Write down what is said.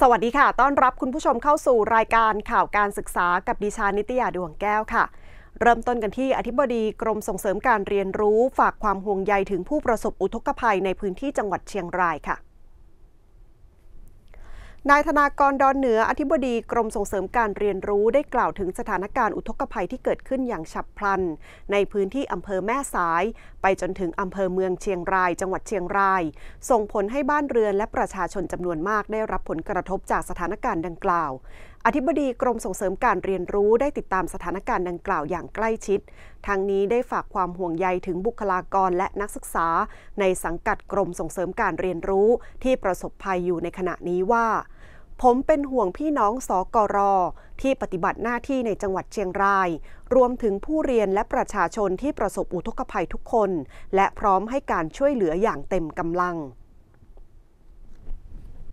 สวัสดีค่ะ ต้อนรับคุณผู้ชมเข้าสู่รายการข่าวการศึกษากับดิฉันนิตยาดวงแก้วค่ะ เริ่มต้นกันที่อธิบดีกรมส่งเสริมการเรียนรู้ฝากความห่วงใยถึงผู้ประสบอุทกภัยในพื้นที่จังหวัดเชียงรายค่ะนายธนากรดอนเหนืออธิบดีกรมส่งเสริมการเรียนรู้ได้กล่าวถึงสถานการณ์อุทกภัยที่เกิดขึ้นอย่างฉับพลัน ในพื้นที่อำเภอแม่สาย ไปจนถึงอำเภอเมืองเชียงราย จังหวัดเชียงราย ส่งผลให้บ้านเรือนและประชาชนจำนวนมากได้รับผลกระทบจากสถานการณ์ดังกล่าวอธิบดีกรมส่งเสริมการเรียนรู้ได้ติดตามสถานการณ์ดังกล่าวอย่างใกล้ชิด ทางนี้ได้ฝากความห่วงใยถึงบุคลากรและนักศึกษา ในสังกัดกรมส่งเสริมการเรียนรู้ที่ประสบภัยอยู่ในขณะนี้ว่า ผมเป็นห่วงพี่น้องสอกรที่ปฏิบัติหน้าที่ในจังหวัดเชียงราย รวมถึงผู้เรียนและประชาชนที่ประสบอุทกภัยทุกคน และพร้อมให้การช่วยเหลืออย่างเต็มกำลัง